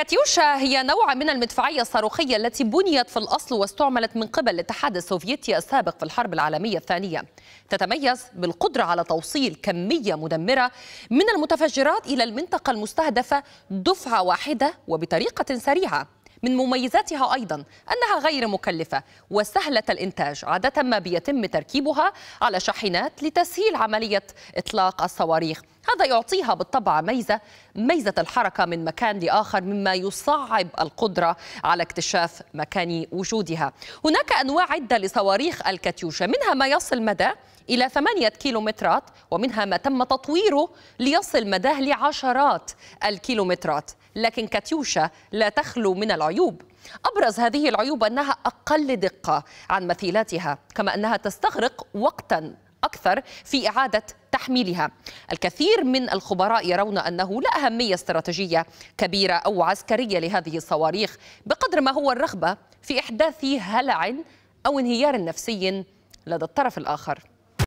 كاتيوشا هي نوع من المدفعية الصاروخية التي بنيت في الأصل واستعملت من قبل الاتحاد السوفيتي السابق في الحرب العالمية الثانية تتميز بالقدرة على توصيل كمية مدمرة من المتفجرات إلى المنطقة المستهدفة دفعة واحدة وبطريقة سريعة من مميزاتها أيضا أنها غير مكلفة وسهلة الإنتاج عادة ما بيتم تركيبها على شاحنات لتسهيل عملية إطلاق الصواريخ هذا يعطيها بالطبع ميزة ميزة الحركة من مكان لآخر مما يصعب القدرة على اكتشاف مكان وجودها هناك أنواع عدة لصواريخ الكاتيوشا منها ما يصل مدى إلى ثمانية كيلومترات ومنها ما تم تطويره ليصل مداه لعشرات الكيلومترات لكن كاتيوشا لا تخلو من العيوب أبرز هذه العيوب أنها أقل دقة عن مثيلاتها كما أنها تستغرق وقتا أكثر في إعادة تحميلها الكثير من الخبراء يرون أنه لا أهمية استراتيجية كبيرة أو عسكرية لهذه الصواريخ بقدر ما هو الرغبة في إحداث هلع أو انهيار نفسي لدى الطرف الآخر